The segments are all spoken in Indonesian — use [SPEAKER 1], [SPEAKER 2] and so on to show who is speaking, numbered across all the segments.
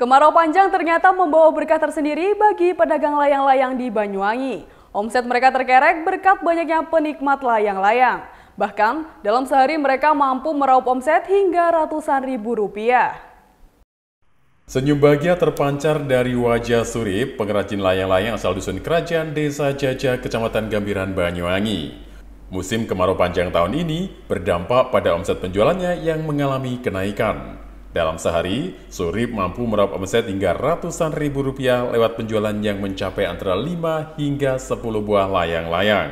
[SPEAKER 1] Kemarau panjang ternyata membawa berkah tersendiri bagi pedagang layang-layang di Banyuwangi. Omset mereka terkerek berkat banyaknya penikmat layang-layang. Bahkan dalam sehari mereka mampu meraup omset hingga ratusan ribu rupiah.
[SPEAKER 2] Senyum bahagia terpancar dari wajah Surip, pengrajin layang-layang asal dusun kerajaan Desa Jaja, Kecamatan Gambiran, Banyuwangi. Musim kemarau panjang tahun ini berdampak pada omset penjualannya yang mengalami kenaikan. Dalam sehari, Surip mampu meraup omset hingga ratusan ribu rupiah lewat penjualan yang mencapai antara 5 hingga 10 buah layang-layang.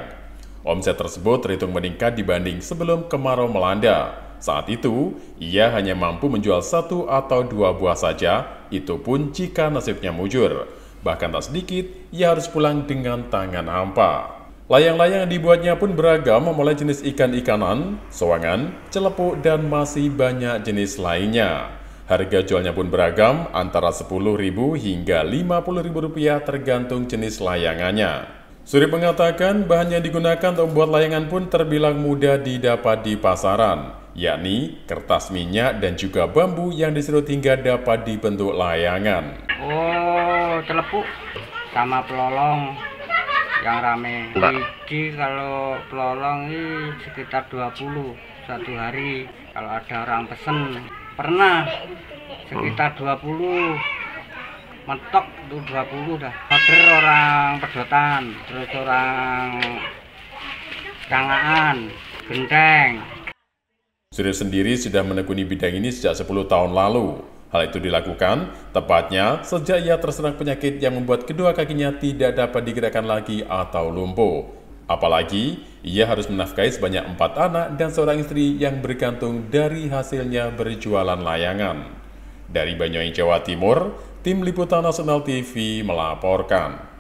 [SPEAKER 2] Omset tersebut terhitung meningkat dibanding sebelum kemarau melanda. Saat itu, ia hanya mampu menjual satu atau dua buah saja, itu pun jika nasibnya mujur. Bahkan tak sedikit, ia harus pulang dengan tangan hampa. Layang-layang yang dibuatnya pun beragam mulai jenis ikan-ikanan, sewangan, celepuk, dan masih banyak jenis lainnya. Harga jualnya pun beragam antara Rp10.000 hingga Rp50.000 tergantung jenis layangannya. Suri mengatakan bahan yang digunakan untuk membuat layangan pun terbilang mudah didapat di pasaran, yakni kertas minyak dan juga bambu yang diserut hingga dapat dibentuk layangan.
[SPEAKER 3] Oh, celepuk sama pelolong yang rame Widi kalau pelolong ini sekitar 20 satu hari kalau ada orang pesen pernah sekitar 20 mentok tuh 20 dah order orang pedotan terus orang kangaan genteng
[SPEAKER 2] Surya sendiri sudah menekuni bidang ini sejak 10 tahun lalu Hal itu dilakukan tepatnya sejak ia terserang penyakit yang membuat kedua kakinya tidak dapat digerakkan lagi atau lumpuh. Apalagi ia harus menafkahi sebanyak empat anak dan seorang istri yang bergantung dari hasilnya berjualan layangan. Dari Banyuwangi, Jawa Timur, Tim Liputan Nasional TV melaporkan.